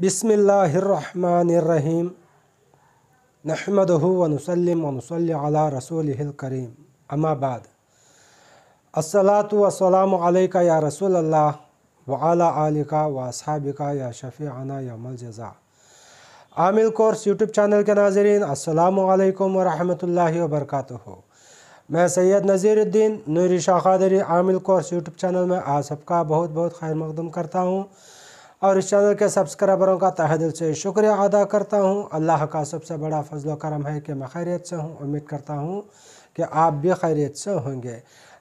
बिसमीम नहमद वनसलम वनसल अला रसूल करीम अमाबाद असलात वसलाम या रसूल अल्लाह वाला आलिका वासहाबिका या शफ़ीना या मलजज़ा आमिल कोर्स यूट्यूब चैनल के नाजरन असलकम वरहमल वर्क मैं सैयद नज़ीरुद्दीन नूरी शाह कादरी आमिल कोर्स यूट्यूब चैनल में आज सबका बहुत बहुत खैर मकदम करता हूँ और इस चैनल के सब्सक्राइबरों का तह दिल से शुक्रिया अदा करता हूँ अल्लाह का सबसे बड़ा फजल करम है कि मैं खैरियत से हूँ उम्मीद करता हूँ कि आप भी खैरियत से होंगे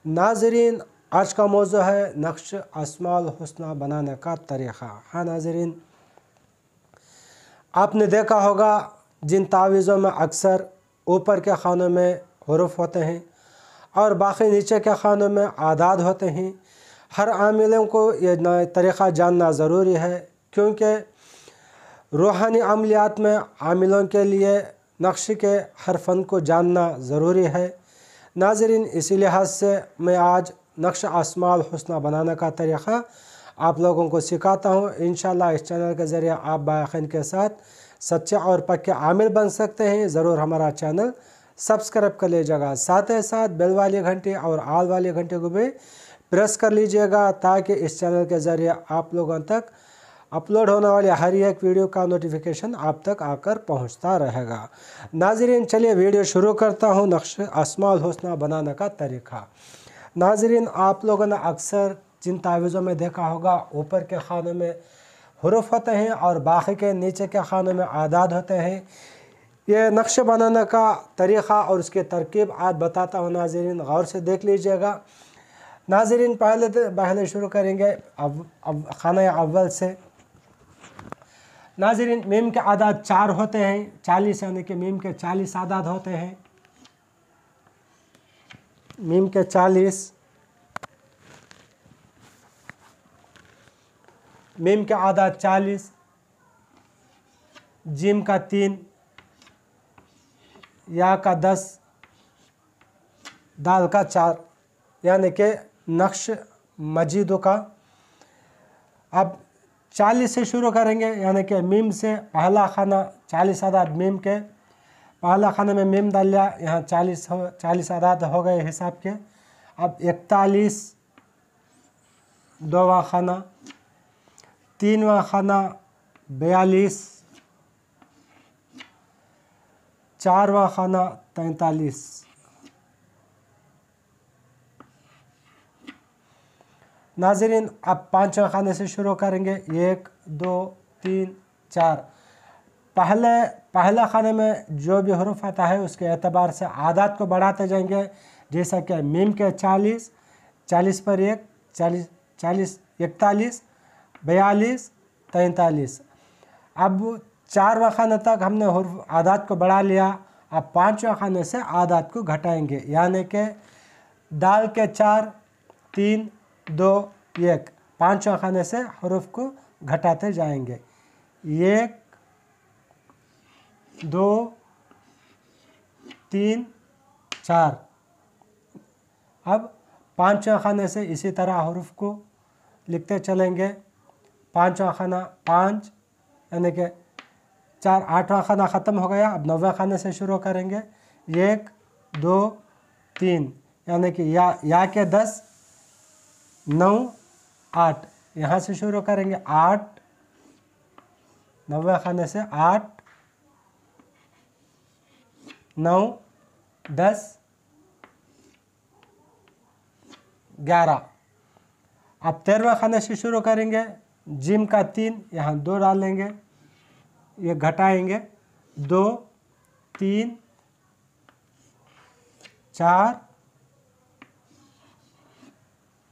नाजरीन आज का मौजू है नक्श आसमाल हसना बनाने का तरीक़ा हाँ नाजरीन आपने देखा होगा जिन तावीज़ों में अक्सर ऊपर के खानों में हरूफ होते हैं और बाकी नीचे के खानों में आदाद होते हैं हर आमिलों को यह तरीक़ा जानना ज़रूरी है क्योंकि रूहानी अमलियात में आमिलों के लिए नक्श के हर फन को जानना ज़रूरी है नाजरीन इसी लिहाज से मैं आज नक्श आसमाल हसना बनाने का तरीक़ा आप लोगों को सिखाता हूँ इन इस चैनल के ज़रिए आप बाखन के साथ सच्चे और पक्के आमिल बन सकते हैं ज़रूर हमारा चैनल सब्सक्राइब कर लीजिएगा साथ ही साथ बेल वाली घंटे और आल वाली घंटे को भी प्रेस कर लीजिएगा ताकि इस चैनल के ज़रिए आप लोगों तक अपलोड होने वाली हर एक वीडियो का नोटिफिकेशन आप तक आकर पहुंचता रहेगा नाजरीन चलिए वीडियो शुरू करता हूं नक्श असमाल हौसना बनाने का तरीका नाजरीन आप लोगों ने अक्सर जिन तावीज़ों में देखा होगा ऊपर के खानों में हरूफ होते हैं और बाकी के नीचे के खानों में आदाद होते हैं ये नक्श बनाने का तरीक़ा और उसकी तरकीब आज बताता हूँ नाजरीन गौर से देख लीजिएगा नाजरीन पहले तो पहले शुरू करेंगे अब अब खाना अव्वल से नाजरीन मीम के आदाद चार होते हैं चालीस यानी कि मीम के चालीस आदाद होते हैं मीम के चालीस मीम के आदाद चालीस जिम का तीन या का दस दाल का चार यानी कि नक्श मस्जिदों का अब चालीस से शुरू करेंगे यानी कि मीम से पहला खाना चालीस आदाद मीम के पहला खाना में मीम डाल लिया यहाँ चालीस हो चालीस आदाद हो गए हिसाब के अब इकतालीस दोवा खाना तीनवा खाना बयालीस चारवा खाना तैंतालीस नाजरीन अब पाँचवें खाने से शुरू करेंगे एक दो तीन चार पहले पहला खाने में जो भी हरूफ आता है उसके अतबार से आदात को बढ़ाते जाएंगे जैसा कि मीम के चालीस चालीस पर एक चालीस चालीस इकतालीस बयालीस तैंतालीस अब चारवा खाने तक हमने हरूफ आदात को बढ़ा लिया अब पाँचवा खाने से आदात को घटाएंगे यानी कि दाल के चार तीन दो एक पाँचों खाने से हरूफ को घटाते जाएंगे एक दो तीन चार अब पाँचों खाने से इसी तरह हरूफ को लिखते चलेंगे पाँचवा खाना पाँच यानी कि चार आठवां खाना ख़त्म हो गया अब नौवें खाने से शुरू करेंगे एक दो तीन यानी कि या या के दस नौ आठ यहाँ से शुरू करेंगे आठ नवे खाने से आठ नौ दस ग्यारह अब तेरहवा खाने से शुरू करेंगे जिम का तीन यहाँ दो डालेंगे ये घटाएंगे दो तीन चार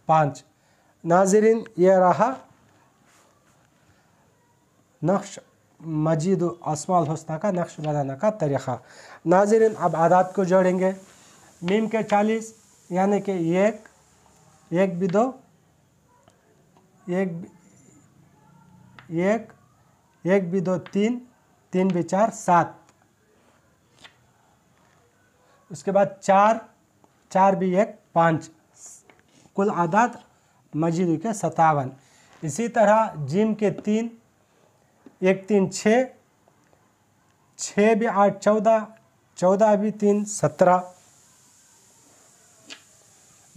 पाँच नाजरीन यह रहा नक्श मजीद असमाल हसना का नक्श बनाना का तरीक़ा नाजरीन अब आदात को जोड़ेंगे मीम के चालीस यानी कि एक एक भी दो एक एक एक भी दो तीन तीन भी चार सात उसके बाद चार चार भी एक पाँच कुल आदाद मजीद के सतावन इसी तरह जिम के तीन एक तीन छः छः भी आठ चौदह चौदह भी तीन सत्रह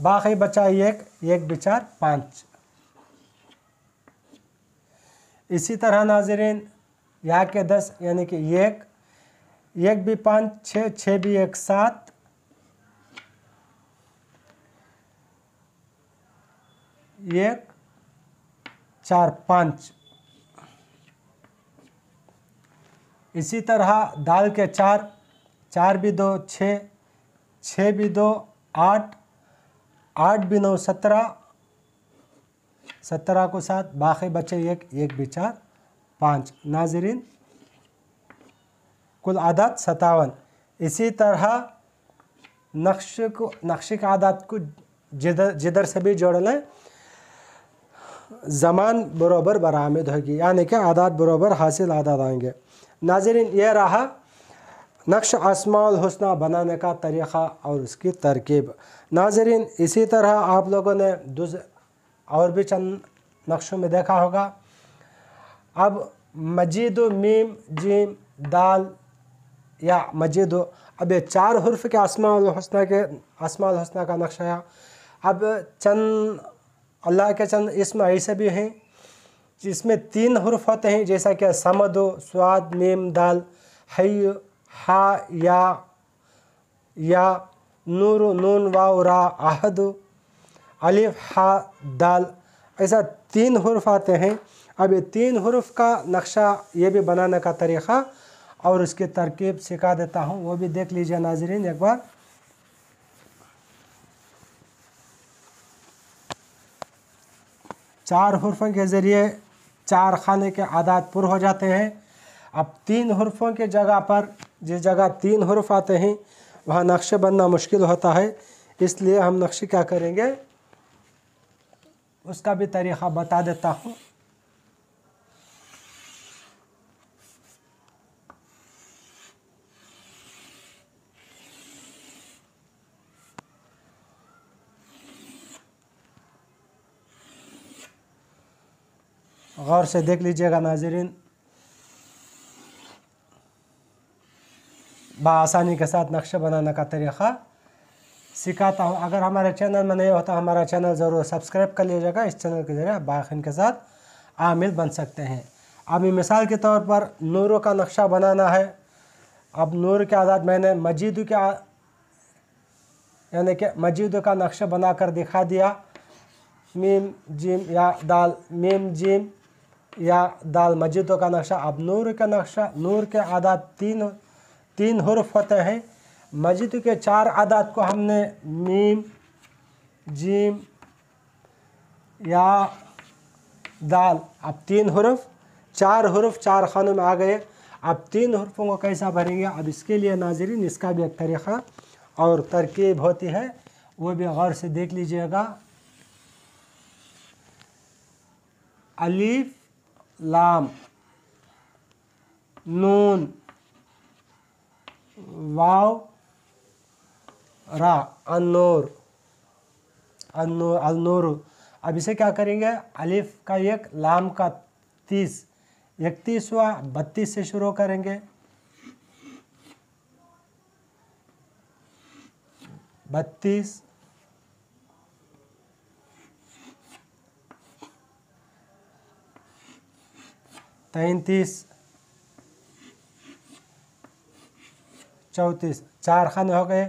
बाकी बचा एक एक बिचार पाँच इसी तरह नाजरीन यहाँ के दस यानी कि एक एक भी पाँच छः छः भी एक सात एक चार पाँच इसी तरह दाल के चार चार भी दो छः छः भी दो आठ आठ भी नौ सत्रह सत्रह को साथ बाकी बचे एक एक भी चार पाँच नाजरीन कुल आदत सतावन इसी तरह नक्श को नक्शे के आदात को जिधर जिधर से भी जोड़ लें ज़मान बराबर बरामद होगी यानी कि आदाद बराबर हासिल आदाद आएंगे नाजरीन ये रहा नक्श आसमाल हसना बनाने का तरीक़ा और उसकी तरकीब नाजरीन इसी तरह आप लोगों ने दूस और भी चंद नक्शों में देखा होगा अब मजीद मीम जीम दाल या मजीद अब ये चार हर्फ के आसमाल हसना के आसमाल हसना का नक्शा है अब चंद अल्लाह के चंद इसम ऐसे भी हैं जिसमें तीन हरूफ होते हैं जैसा कि समदो स्वाद मेम दाल हई हा या या नूर नून वाव रा आहद अलिफ हा दाल ऐसा तीन हरूफ आते हैं अब ये तीन हरूफ का नक्शा ये भी बनाने का तरीक़ा और उसकी तरकीब सिखा देता हूँ वो भी देख लीजिए नाजरीन एक बार चार हरफों के ज़रिए चार खाने के आदात पुर हो जाते हैं अब तीन हरफों के जगह पर जिस जगह तीन हरफ आते हैं वहाँ नक्शे बनना मुश्किल होता है इसलिए हम नक्शे क्या करेंगे उसका भी तरीक़ा बता देता हूँ गौर से देख लीजिएगा नाजरीन बसानी के साथ नक्शा बनाने का तरीक़ा सिखाता हूँ अगर हमारे चैनल में नहीं होता तो हमारा चैनल ज़रूर सब्सक्राइब कर लीजिएगा इस चैनल के ज़रिए बाखिन के साथ आमिल बन सकते हैं अभी मिसाल के तौर पर नूरों का नक्शा बनाना है अब नूर के आज़ाद मैंने मजीद के यानी कि मजीद का नक्शा बनाकर दिखा दिया मीम जिम या दाल मीम जिम या दाल मस्जिदों का नक्शा अब नूर का नक्शा नूर के आदा तीन तीन हरफ होते हैं मस्जिद के चार आदात को हमने मीम जीम या दाल अब तीन हरफ चार हरफ चार खानों में आ गए अब तीन हरफों को कैसा भरेंगे अब इसके लिए नाजरीन इसका भी एक तरीक़ा और तरकीब होती है वो भी गौर से देख लीजिएगा अलीफ लाम नून वाव रा अनोर अनोर अब इसे क्या करेंगे अलिफ का एक लाम का तीस व बत्तीस से शुरू करेंगे बत्तीस तैंतीस चौंतीस चार खाने हो गए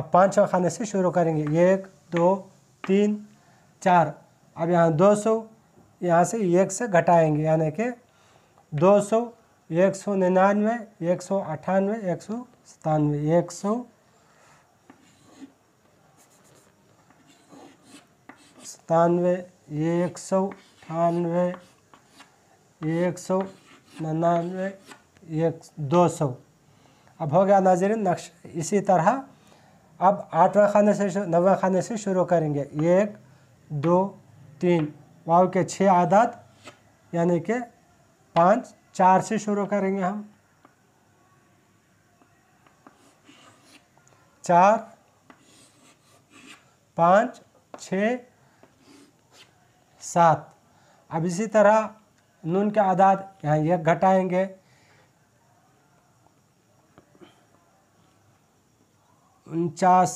अब पाँचवा खाने से शुरू करेंगे एक दो तीन चार अब यहाँ दो सौ यहाँ से एक से घटाएंगे यानी कि दो सौ एक सौ निन्यानवे एक सौ अट्ठानवे एक सौ सतानवे एक सौ सतानवे एक सौ अठानवे एक सौ निन्यानवे एक दो सौ अब हो गया नाजरीन नक्श इसी तरह अब आठवें खाने से नवे खाने से शुरू करेंगे एक दो तीन वाव के छः आदात यानी कि पाँच चार से शुरू करेंगे हम चार पाँच छ सात अब इसी तरह नून के आधार यहाँ यह घटाएंगे उनचास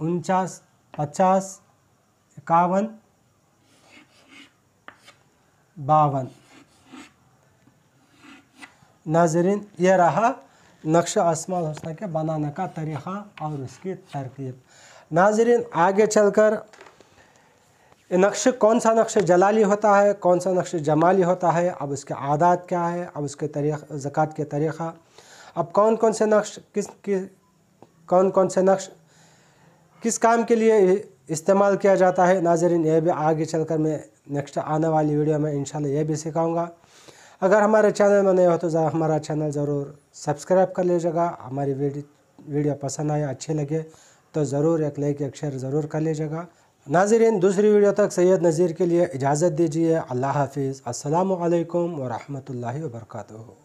उनचास पचास इक्यावन बावन नाजरीन यह रहा नक्श आसमाल हौसला के बनाने का तरीक़ा और उसकी तरकीब नाजरीन आगे चलकर नक्श कौन सा नक्श जलाली होता है कौन सा नक्श जमाली होता है अब उसके आदात क्या है अब उसके तरीक़ ज़क़़त के तरीक़ा अब कौन कौन से नक्श किस कि कौन कौन से नक्श किस काम के लिए इस्तेमाल किया जाता है नाजरीन ये भी आगे चलकर मैं नेक्स्ट आने वाली वीडियो में इंशाल्लाह यह भी सिखाऊंगा अगर हमारे चैनल में नहीं हो तो ज़रा हमारा चैनल ज़रूर सब्सक्राइब कर लीजिएगा हमारी वीडियो पसंद आए अच्छी लगे तो ज़रूर एक लाइक एक शेयर ज़रूर कर लीजिएगा नाजरीन दूसरी वीडियो तक सैयद नज़ीर के लिए इजाज़त दीजिए अल्लाह हाफिज़ अल्लाम वरहमल वर्का